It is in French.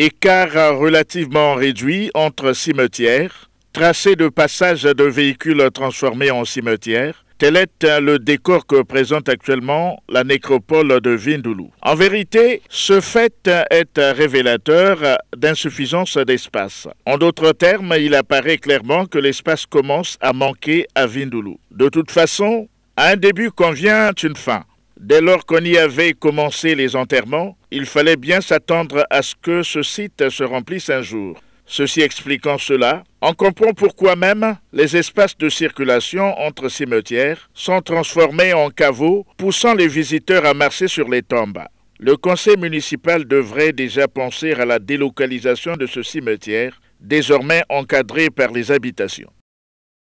écart relativement réduit entre cimetières, tracé de passage de véhicules transformés en cimetières, Tel est hein, le décor que présente actuellement la nécropole de Vindoulou. En vérité, ce fait hein, est révélateur d'insuffisance d'espace. En d'autres termes, il apparaît clairement que l'espace commence à manquer à Vindoulou. De toute façon, à un début convient une fin. Dès lors qu'on y avait commencé les enterrements, il fallait bien s'attendre à ce que ce site se remplisse un jour. Ceci expliquant cela, on comprend pourquoi même les espaces de circulation entre cimetières sont transformés en caveaux, poussant les visiteurs à marcher sur les tombes. Le conseil municipal devrait déjà penser à la délocalisation de ce cimetière, désormais encadré par les habitations.